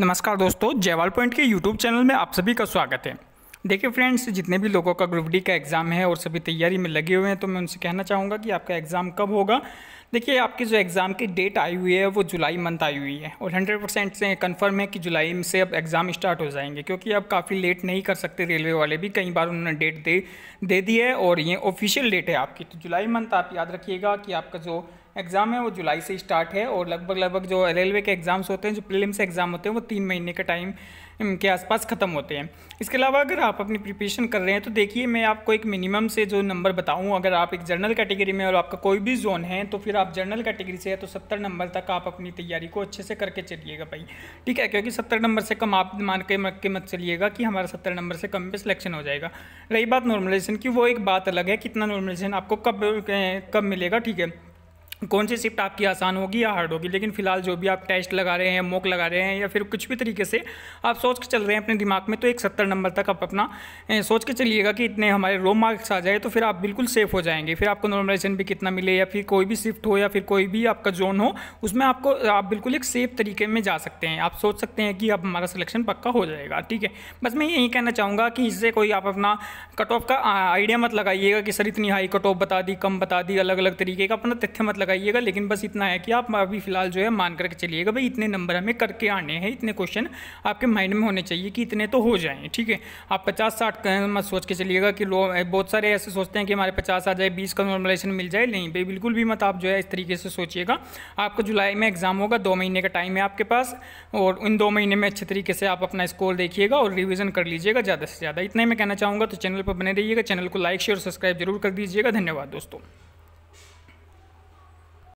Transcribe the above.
नमस्कार दोस्तों जयवाल पॉइंट के यूट्यूब चैनल में आप सभी का स्वागत है देखिए फ्रेंड्स जितने भी लोगों का ग्रुप डी का एग्ज़ाम है और सभी तैयारी में लगे हुए हैं तो मैं उनसे कहना चाहूँगा कि आपका एग्ज़ाम कब होगा देखिए आपकी जो एग्ज़ाम की डेट आई हुई है वो जुलाई मंथ आई हुई है और हंड्रेड परसेंट से कन्फर्म है कि जुलाई में से अब एग्ज़ाम स्टार्ट हो जाएंगे क्योंकि अब काफ़ी लेट नहीं कर सकते रेलवे वाले भी कई बार उन्होंने डेट दे दे दी है और ये ऑफिशियल डेट है आपकी तो जुलाई मंथ आप याद रखिएगा कि आपका जो एग्ज़ाम है वो जुलाई से स्टार्ट है और लगभग लगभग जो रेलवे के एग्ज़ाम्स होते हैं जो प्रीलिम्स एग्ज़ाम होते हैं वो तीन महीने के टाइम के आसपास ख़त्म होते हैं इसके अलावा अगर आप अपनी प्रिपरेशन कर रहे हैं तो देखिए मैं आपको एक मिनिमम से जो नंबर बताऊँ अगर आप एक जनरल कैटेगरी में और आपका कोई भी जोन है तो फिर आप जनरल कैटेगरी से है तो सत्तर नंबर तक आप अपनी तैयारी को अच्छे से करके चलिएगा भाई ठीक है क्योंकि सत्तर नंबर से कम आप मान के मत के मत चलिएगा कि हमारा सत्तर नंबर से कम पे सिलेक्शन हो जाएगा रही बात नॉर्मलाइजेशन की वो एक बात अलग है कितना नॉर्मलाइजेशन आपको कब कब मिलेगा ठीक है कौन सी शिफ्ट आपकी आसान होगी या हार्ड होगी लेकिन फिलहाल जो भी आप टेस्ट लगा रहे हैं मोक लगा रहे हैं या फिर कुछ भी तरीके से आप सोच के चल रहे हैं अपने दिमाग में तो एक सत्तर नंबर तक आप अपना सोच के चलिएगा कि इतने हमारे रो मार्क्स आ जाए तो फिर आप बिल्कुल सेफ हो जाएंगे फिर आपको नॉर्मलाइजेशन भी कितना मिले या फिर कोई भी शिफ्ट हो या फिर कोई भी आपका जोन हो उसमें आपको आप बिल्कुल एक सेफ तरीके में जा सकते हैं आप सोच सकते हैं कि अब हमारा सिलेक्शन पक्का हो जाएगा ठीक है बस मैं यही कहना चाहूँगा कि इससे कोई आप अपना कट ऑफ का आइडिया मत लगाइएगा कि सर इतनी हाई कट ऑफ बता दी कम बता दी अलग अलग तरीके का अपना तथ्य मत लगा लगाइएगा लेकिन बस इतना है कि आप अभी फिलहाल जो है मान करके चलिएगा भाई इतने नंबर हमें करके आने हैं इतने क्वेश्चन आपके माइंड में होने चाहिए कि इतने तो हो जाएँ ठीक है आप पचास साठ मत सोच के चलिएगा कि लोग बहुत सारे ऐसे सोचते हैं कि हमारे पचास आ जाए बीस का नॉर्मलाइजेशन मिल जाए नहीं भाई बिल्कुल भी मत आप जो है इस तरीके से सोचिएगा आपका जुलाई में एग्ज़ाम होगा दो महीने का टाइम है आपके पास और इन दो महीने में अच्छे तरीके से आप अपना स्कोर देखिएगा और रिविज़न कर लीजिएगा ज़्यादा से ज़्यादा इतना ही मैं कहना चाहूँगा तो चैनल पर बने रहिएगा चैनल को लाइक शेयर सब्सक्राइब जरूर कर दीजिएगा धन्यवाद दोस्तों